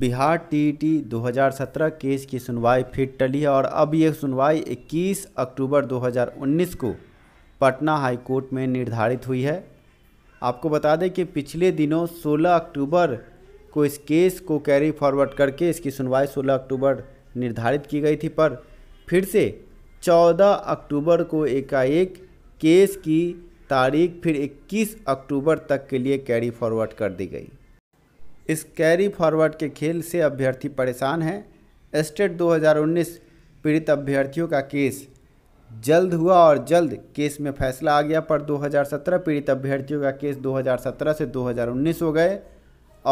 Bihar TT 2017 case की सुनवाई फिर टली है और अब यह सुनवाई 21 अक्टूबर 2019 को पटना हाई कोर्ट में निर्धारित हुई है आपको बता दें कि पिछले दिनों 16 अक्टूबर को इस केस को कैरी फॉरवर्ड करके इसकी सुनवाई 16 अक्टूबर निर्धारित की गई थी पर फिर से 14 अक्टूबर को एकाएक केस की तारीख फिर 21 अक्टूबर तक के लिए कैरी फॉरवर्ड कर दी गई इस कैरी फॉरवर्ड के खेल से अभ्यर्थी परेशान हैं स्टेट 2019 पीड़ित अभ्यर्थियों का केस जल्द हुआ और जल्द केस में फैसला आ गया पर 2017 पीड़ित अभ्यर्थियों का केस 2017 से 2019 हो गए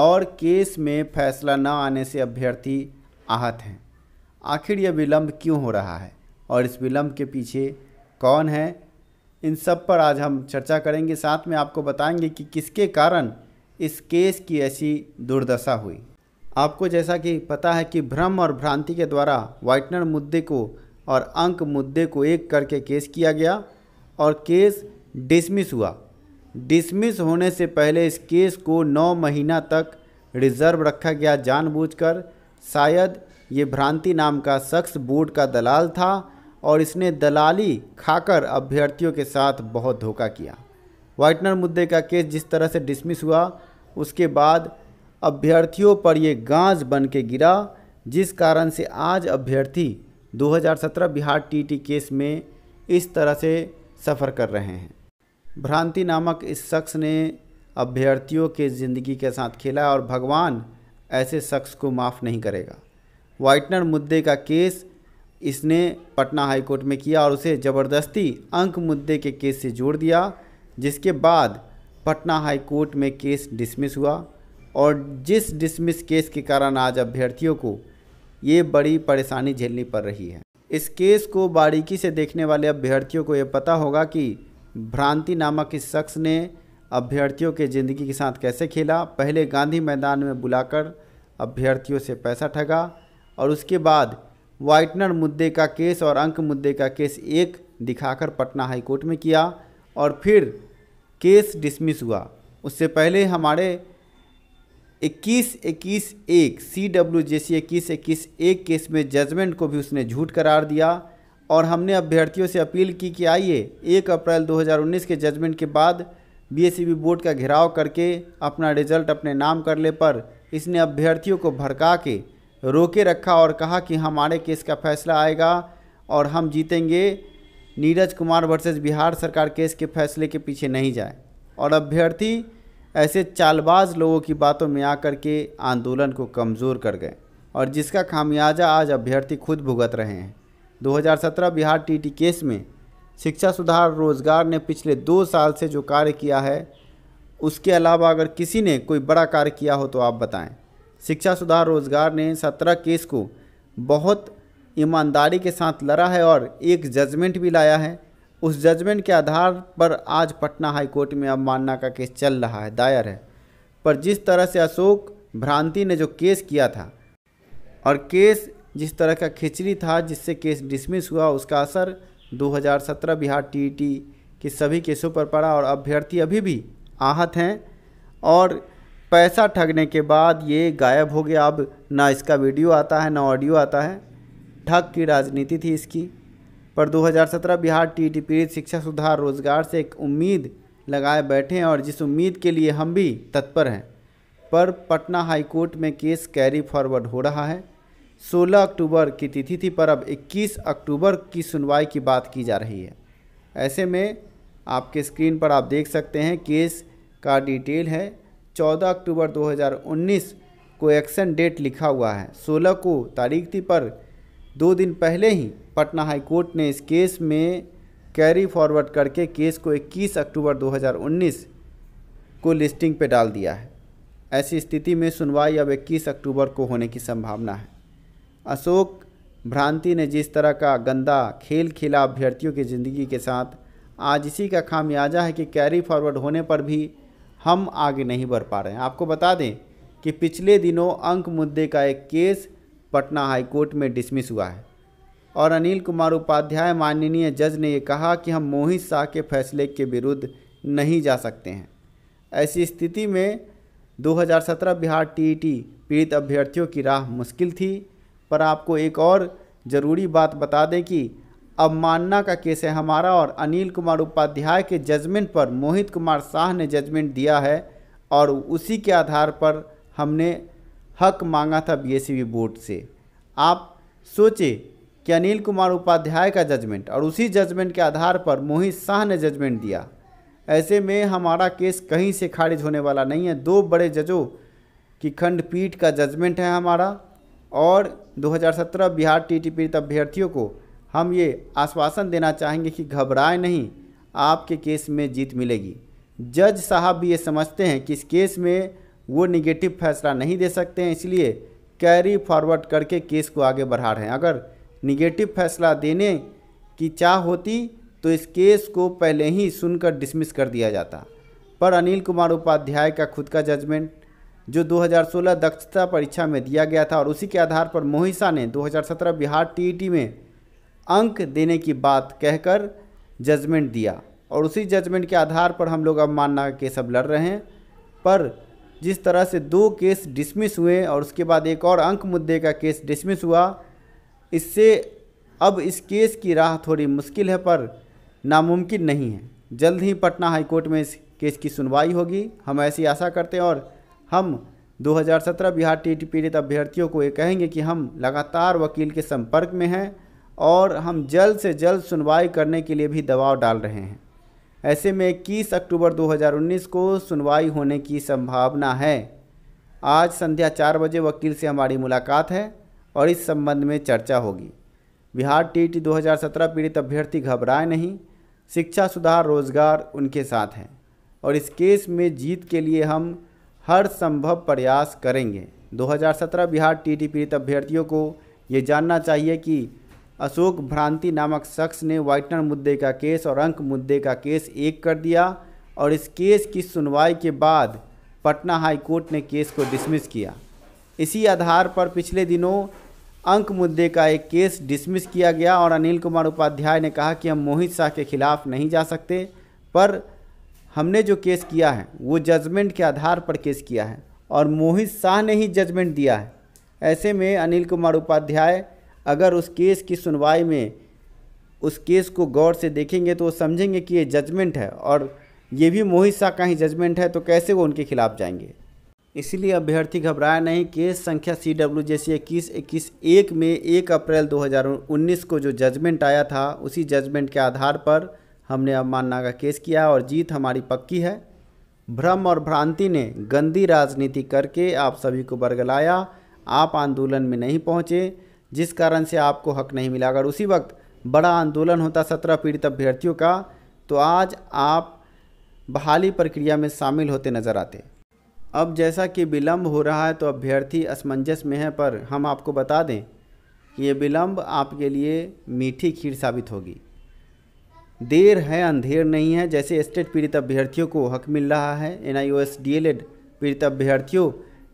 और केस में फैसला न आने से अभ्यर्थी आहत हैं आखिर यह विलम्ब क्यों हो रहा है और इस विलम्ब के पीछे कौन है इन सब पर आज हम चर्चा करेंगे साथ में आपको बताएंगे कि किसके कारण इस केस की ऐसी दुर्दशा हुई आपको जैसा कि पता है कि भ्रम और भ्रांति के द्वारा वाइटनर मुद्दे को और अंक मुद्दे को एक करके केस किया गया और केस डिसमिस हुआ डिसमिस होने से पहले इस केस को नौ महीना तक रिजर्व रखा गया जानबूझकर शायद ये भ्रांति नाम का शख्स बोर्ड का दलाल था और इसने दलाली खाकर अभ्यर्थियों के साथ बहुत धोखा किया वाइटनर मुद्दे का केस जिस तरह से डिसमिस हुआ उसके बाद अभ्यर्थियों पर ये गाज बन के गिरा जिस कारण से आज अभ्यर्थी 2017 बिहार टीटी केस में इस तरह से सफ़र कर रहे हैं भ्रांति नामक इस शख्स ने अभ्यर्थियों के ज़िंदगी के साथ खेला और भगवान ऐसे शख्स को माफ़ नहीं करेगा वाइटनर मुद्दे का केस इसने पटना हाईकोर्ट में किया और उसे ज़बरदस्ती अंक मुद्दे के केस से जोड़ दिया जिसके बाद पटना हाई कोर्ट में केस डिसमिस हुआ और जिस डिसमिस केस के कारण आज अभ्यर्थियों को ये बड़ी परेशानी झेलनी पड़ रही है इस केस को बारीकी से देखने वाले अभ्यर्थियों को ये पता होगा कि भ्रांति नामक इस शख्स ने अभ्यर्थियों के ज़िंदगी के साथ कैसे खेला पहले गांधी मैदान में बुलाकर अभ्यर्थियों से पैसा ठगा और उसके बाद वाइटनर मुद्दे का केस और अंक मुद्दे का केस एक दिखाकर पटना हाईकोर्ट में किया और फिर केस डिसमिस हुआ उससे पहले हमारे 21 इक्कीस एक सी डब्ल्यू जे सी इक्कीस इक्कीस एक केस में जजमेंट को भी उसने झूठ करार दिया और हमने अभ्यर्थियों से अपील की कि आइए एक अप्रैल 2019 के जजमेंट के बाद बी e बोर्ड का घेराव करके अपना रिजल्ट अपने नाम कर ले पर इसने अभ्यर्थियों को भड़का के रोके रखा और कहा कि हमारे केस का फैसला आएगा और हम जीतेंगे नीरज कुमार वर्सेज बिहार सरकार केस के फैसले के पीछे नहीं जाए और अभ्यर्थी ऐसे चालबाज लोगों की बातों में आकर के आंदोलन को कमज़ोर कर गए और जिसका खामियाजा आज अभ्यर्थी खुद भुगत रहे हैं 2017 बिहार टीटी केस में शिक्षा सुधार रोजगार ने पिछले दो साल से जो कार्य किया है उसके अलावा अगर किसी ने कोई बड़ा कार्य किया हो तो आप बताएं शिक्षा सुधार रोजगार ने सत्रह केस को बहुत ईमानदारी के साथ लड़ा है और एक जजमेंट भी लाया है उस जजमेंट के आधार पर आज पटना हाई कोर्ट में अवमानना का केस चल रहा है दायर है पर जिस तरह से अशोक भ्रांति ने जो केस किया था और केस जिस तरह का खिचड़ी था जिससे केस डिसमिस हुआ उसका असर 2017 बिहार टीईटी के सभी केसों पर पड़ा और अभ्यर्थी अभी भी आहत हैं और पैसा ठगने के बाद ये गायब हो गया अब ना इसका वीडियो आता है ना ऑडियो आता है ठग की राजनीति थी इसकी पर 2017 बिहार टी टी पीड़ित शिक्षा सुधार रोजगार से एक उम्मीद लगाए बैठे हैं और जिस उम्मीद के लिए हम भी तत्पर हैं पर पटना हाईकोर्ट में केस कैरी फॉरवर्ड हो रहा है 16 अक्टूबर की तिथि थी पर अब 21 अक्टूबर की सुनवाई की बात की जा रही है ऐसे में आपके स्क्रीन पर आप देख सकते हैं केस का डिटेल है 14 अक्टूबर 2019 को एक्शन डेट लिखा हुआ है 16 को तारीख थी पर दो दिन पहले ही पटना हाईकोर्ट ने इस केस में कैरी फॉरवर्ड करके केस को 21 अक्टूबर 2019 को लिस्टिंग पे डाल दिया है ऐसी स्थिति में सुनवाई अब 21 अक्टूबर को होने की संभावना है अशोक भ्रांति ने जिस तरह का गंदा खेल खेला अभ्यर्थियों की ज़िंदगी के साथ आज इसी का खामियाजा है कि कैरी फॉरवर्ड होने पर भी हम आगे नहीं बढ़ पा रहे हैं आपको बता दें कि पिछले दिनों अंक मुद्दे का एक केस पटना हाईकोर्ट में डिसमिस हुआ है और अनिल कुमार उपाध्याय माननीय जज ने यह कहा कि हम मोहित शाह के फैसले के विरुद्ध नहीं जा सकते हैं ऐसी स्थिति में 2017 बिहार टीईटी पीड़ित अभ्यर्थियों की राह मुश्किल थी पर आपको एक और ज़रूरी बात बता दें कि अब मानना का केस है हमारा और अनिल कुमार उपाध्याय के जजमेंट पर मोहित कुमार शाह ने जजमेंट दिया है और उसी के आधार पर हमने हक मांगा था बीएसईबी e बोर्ड से आप सोचे कि अनिल कुमार उपाध्याय का जजमेंट और उसी जजमेंट के आधार पर मोहित शाह ने जजमेंट दिया ऐसे में हमारा केस कहीं से खारिज होने वाला नहीं है दो बड़े जजों की खंडपीठ का जजमेंट है हमारा और 2017 बिहार टी टी पीड़ित अभ्यर्थियों को हम ये आश्वासन देना चाहेंगे कि घबराए नहीं आपके केस में जीत मिलेगी जज साहब भी ये समझते हैं कि इस केस में वो निगेटिव फैसला नहीं दे सकते हैं इसलिए कैरी फॉरवर्ड करके केस को आगे बढ़ा रहे हैं अगर निगेटिव फैसला देने की चाह होती तो इस केस को पहले ही सुनकर डिसमिस कर दिया जाता पर अनिल कुमार उपाध्याय का खुद का जजमेंट जो 2016 दक्षता परीक्षा में दिया गया था और उसी के आधार पर मोहिसा ने 2017 बिहार टीईटी e में अंक देने की बात कहकर जजमेंट दिया और उसी जजमेंट के आधार पर हम लोग अब मानना के सब लड़ रहे हैं पर जिस तरह से दो केस डिसमिस हुए और उसके बाद एक और अंक मुद्दे का केस डिसमिस हुआ इससे अब इस केस की राह थोड़ी मुश्किल है पर नामुमकिन नहीं है जल्द ही पटना हाईकोर्ट में इस केस की सुनवाई होगी हम ऐसी आशा करते हैं और हम 2017 बिहार टी पीड़ित अभ्यर्थियों को ये कहेंगे कि हम लगातार वकील के संपर्क में हैं और हम जल्द से जल्द सुनवाई करने के लिए भी दबाव डाल रहे हैं ऐसे में इक्कीस अक्टूबर 2019 को सुनवाई होने की संभावना है आज संध्या चार बजे वकील से हमारी मुलाकात है और इस संबंध में चर्चा होगी बिहार टी टी पीड़ित अभ्यर्थी घबराए नहीं शिक्षा सुधार रोजगार उनके साथ हैं और इस केस में जीत के लिए हम हर संभव प्रयास करेंगे 2017 बिहार टीटी पीड़ित अभ्यर्थियों को ये जानना चाहिए कि अशोक भ्रांति नामक शख्स ने वाइटनर मुद्दे का केस और अंक मुद्दे का केस एक कर दिया और इस केस की सुनवाई के बाद पटना हाई कोर्ट ने केस को डिसमिस किया इसी आधार पर पिछले दिनों अंक मुद्दे का एक केस डिसमिस किया गया और अनिल कुमार उपाध्याय ने कहा कि हम मोहित शाह के खिलाफ नहीं जा सकते पर हमने जो केस किया है वो जजमेंट के आधार पर केस किया है और मोहित शाह ने ही जजमेंट दिया है ऐसे में अनिल कुमार उपाध्याय अगर उस केस की सुनवाई में उस केस को गौर से देखेंगे तो वो समझेंगे कि ये जजमेंट है और ये भी मोहित शाह का ही जजमेंट है तो कैसे वो उनके खिलाफ जाएंगे इसलिए अभ्यर्थी घबराया नहीं केस संख्या सी डब्ल्यू जे सी इक्कीस इक्कीस एक में एक अप्रैल 2019 को जो जजमेंट आया था उसी जजमेंट के आधार पर हमने अवमानना का केस किया और जीत हमारी पक्की है भ्रम और भ्रांति ने गंदी राजनीति करके आप सभी को बरगलाया आप आंदोलन में नहीं पहुँचे जिस कारण से आपको हक नहीं मिला अगर उसी वक्त बड़ा आंदोलन होता सत्रह पीड़ित अभ्यर्थियों का तो आज आप बहाली प्रक्रिया में शामिल होते नजर आते अब जैसा कि विलम्ब हो रहा है तो अभ्यर्थी असमंजस में है पर हम आपको बता दें कि ये विलम्ब आपके लिए मीठी खीर साबित होगी देर है अंधेर नहीं है जैसे स्टेट पीड़ित अभ्यर्थियों को हक मिल रहा है एन आई पीड़ित अभ्यर्थियों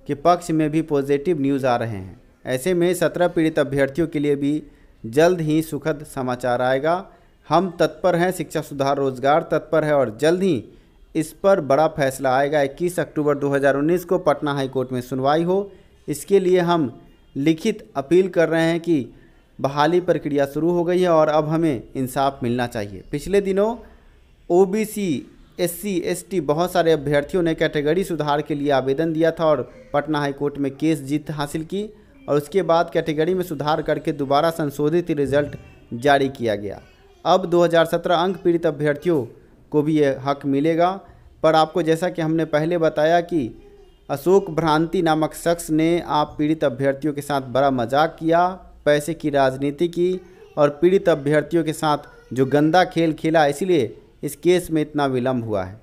के पक्ष में भी पॉजिटिव न्यूज़ आ रहे हैं ऐसे में सत्रह पीड़ित अभ्यर्थियों के लिए भी जल्द ही सुखद समाचार आएगा हम तत्पर हैं शिक्षा सुधार रोजगार तत्पर है और जल्द ही इस पर बड़ा फैसला आएगा 21 अक्टूबर 2019 को पटना हाईकोर्ट में सुनवाई हो इसके लिए हम लिखित अपील कर रहे हैं कि बहाली प्रक्रिया शुरू हो गई है और अब हमें इंसाफ मिलना चाहिए पिछले दिनों ओबीसी एससी एसटी बहुत सारे अभ्यर्थियों ने कैटेगरी सुधार के लिए आवेदन दिया था और पटना हाईकोर्ट में केस जीत हासिल की और उसके बाद कैटेगरी में सुधार करके दोबारा संशोधित रिजल्ट जारी किया गया अब 2017 अंक पीड़ित अभ्यर्थियों को भी यह हक मिलेगा पर आपको जैसा कि हमने पहले बताया कि अशोक भ्रांति नामक शख्स ने आप पीड़ित अभ्यर्थियों के साथ बड़ा मजाक किया पैसे की राजनीति की और पीड़ित अभ्यर्थियों के साथ जो गंदा खेल खेला इसलिए इस केस में इतना विलम्ब हुआ है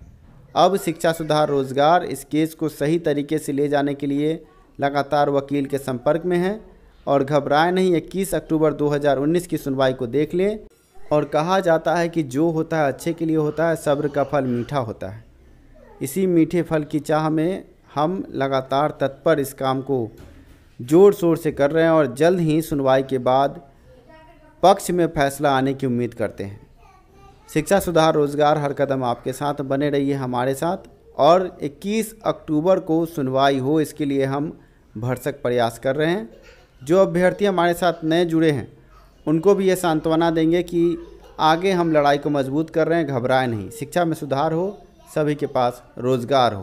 अब शिक्षा सुधार रोजगार इस केस को सही तरीके से ले जाने के लिए लगातार वकील के संपर्क में हैं और घबराए नहीं 21 अक्टूबर 2019 की सुनवाई को देख लें और कहा जाता है कि जो होता है अच्छे के लिए होता है सब्र का फल मीठा होता है इसी मीठे फल की चाह में हम लगातार तत्पर इस काम को जोर शोर से कर रहे हैं और जल्द ही सुनवाई के बाद पक्ष में फैसला आने की उम्मीद करते हैं शिक्षा सुधार रोजगार हर कदम आपके साथ बने रहिए हमारे साथ और 21 अक्टूबर को सुनवाई हो इसके लिए हम भरसक प्रयास कर रहे हैं जो अभ्यर्थी हमारे साथ नए जुड़े हैं उनको भी ये सांत्वना देंगे कि आगे हम लड़ाई को मजबूत कर रहे हैं घबराए नहीं शिक्षा में सुधार हो सभी के पास रोज़गार हो